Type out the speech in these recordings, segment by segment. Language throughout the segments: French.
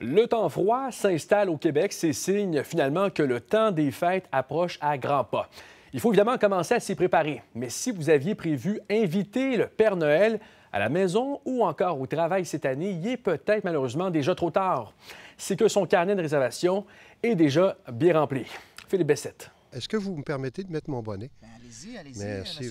Le temps froid s'installe au Québec. C'est signe finalement que le temps des fêtes approche à grands pas. Il faut évidemment commencer à s'y préparer. Mais si vous aviez prévu inviter le Père Noël à la maison ou encore au travail cette année, il est peut-être malheureusement déjà trop tard. C'est que son carnet de réservation est déjà bien rempli. Philippe Bessette. Est-ce que vous me permettez de mettre mon bonnet? Ben, allez-y, allez-y. Merci, euh,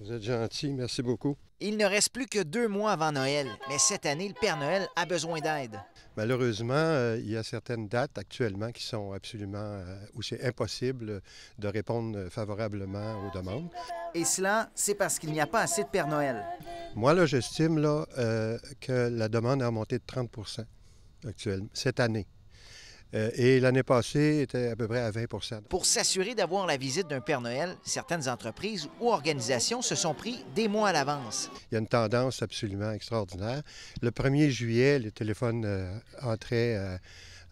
vous êtes, gentil, merci beaucoup. Il ne reste plus que deux mois avant Noël, mais cette année, le Père Noël a besoin d'aide. Malheureusement, euh, il y a certaines dates actuellement qui sont absolument, euh, où c'est impossible de répondre favorablement aux demandes. Et cela, c'est parce qu'il n'y a pas assez de Père Noël. Moi, là, j'estime là, que la demande a remonté de 30 actuellement, cette année. Euh, et l'année passée était à peu près à 20 Pour s'assurer d'avoir la visite d'un Père Noël, certaines entreprises ou organisations se sont pris des mois à l'avance. Il y a une tendance absolument extraordinaire. Le 1er juillet, les téléphones euh, entraient euh,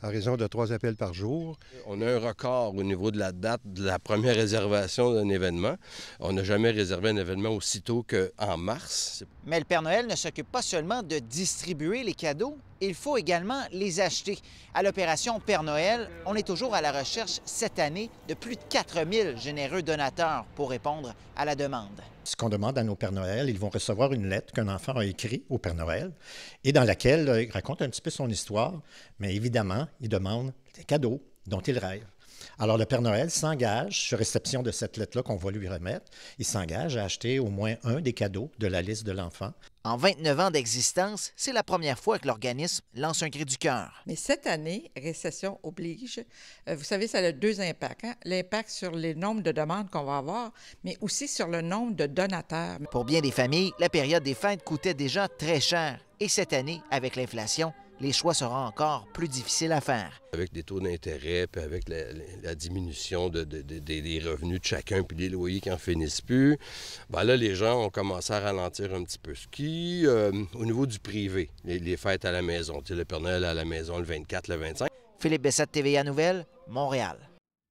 raison de trois appels par jour. On a un record au niveau de la date de la première réservation d'un événement. On n'a jamais réservé un événement aussi tôt qu'en mars. Mais le Père Noël ne s'occupe pas seulement de distribuer les cadeaux, il faut également les acheter. À l'opération Père Noël, on est toujours à la recherche cette année de plus de 4000 généreux donateurs pour répondre à la demande. Ce qu'on demande à nos Pères Noël, ils vont recevoir une lettre qu'un enfant a écrite au Père Noël et dans laquelle euh, il raconte un petit peu son histoire, mais évidemment, il demande des cadeaux dont il rêve. Alors, le Père Noël s'engage, sur réception de cette lettre-là qu'on va lui remettre, il s'engage à acheter au moins un des cadeaux de la liste de l'enfant. En 29 ans d'existence, c'est la première fois que l'organisme lance un cri du cœur. Mais cette année, récession oblige, euh, vous savez, ça a deux impacts. Hein. L'impact sur les nombres de demandes qu'on va avoir, mais aussi sur le nombre de donateurs. Pour bien des familles, la période des fêtes coûtait déjà très cher. Et cette année, avec l'inflation, les choix seront encore plus difficiles à faire. Avec des taux d'intérêt, puis avec la, diminution des revenus de chacun, puis les loyers qui n'en finissent plus, ben là, les gens ont commencé à ralentir un petit peu. Ce qui, euh, au niveau du privé, les, fêtes à la maison, le Pernel à la maison le 24, le 25. Philippe Bessette, TVA Nouvelle, Montréal.